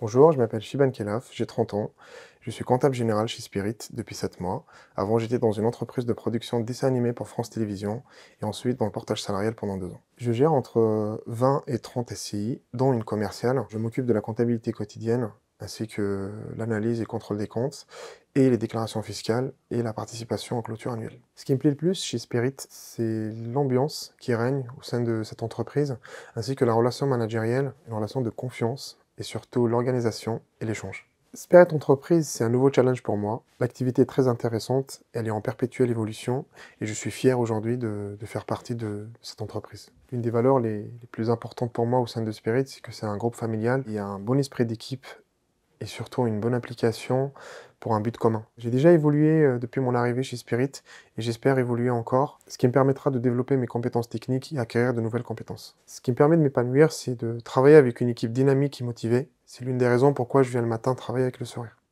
Bonjour, je m'appelle Shiban Kelaf, j'ai 30 ans, je suis comptable général chez Spirit depuis 7 mois. Avant, j'étais dans une entreprise de production de dessins animés pour France Télévisions et ensuite dans le portage salarial pendant 2 ans. Je gère entre 20 et 30 SCI, dont une commerciale. Je m'occupe de la comptabilité quotidienne ainsi que l'analyse et contrôle des comptes, et les déclarations fiscales, et la participation aux clôture annuelle. Ce qui me plaît le plus chez Spirit, c'est l'ambiance qui règne au sein de cette entreprise, ainsi que la relation managérielle, une relation de confiance et surtout l'organisation et l'échange. Spirit Entreprise, c'est un nouveau challenge pour moi. L'activité est très intéressante, elle est en perpétuelle évolution et je suis fier aujourd'hui de, faire partie de cette entreprise. Une des valeurs les, plus importantes pour moi au sein de Spirit, c'est que c'est un groupe familial. Il y a un bon esprit d'équipe et surtout une bonne application pour un but commun. J'ai déjà évolué euh, depuis mon arrivée chez Spirit et j'espère évoluer encore, ce qui me permettra de développer mes compétences techniques et acquérir de nouvelles compétences. Ce qui me permet de m'épanouir, c'est de travailler avec une équipe dynamique et motivée. C'est l'une des raisons pourquoi je viens le matin travailler avec le sourire.